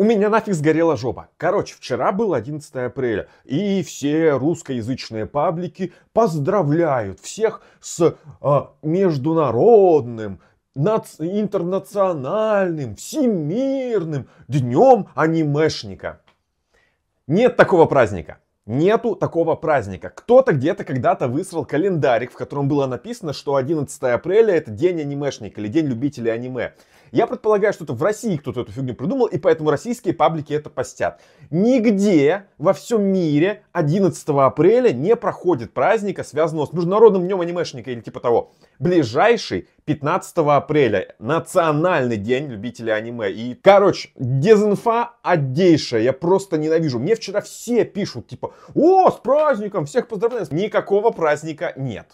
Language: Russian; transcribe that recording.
У меня нафиг сгорела жопа. Короче, вчера был 11 апреля, и все русскоязычные паблики поздравляют всех с а, международным, нац... интернациональным, всемирным днем анимешника. Нет такого праздника. Нету такого праздника. Кто-то где-то когда-то высрал календарик, в котором было написано, что 11 апреля это день анимешника или день любителей аниме. Я предполагаю, что это в России кто-то эту фигню придумал, и поэтому российские паблики это постят. Нигде во всем мире 11 апреля не проходит праздника, связанного с Международным днем анимешника или типа того. Ближайший 15 апреля. Национальный день любителей аниме. И, короче, дезинфа одейшая. Я просто ненавижу. Мне вчера все пишут, типа, о, с праздником, всех поздравляю. Никакого праздника нет.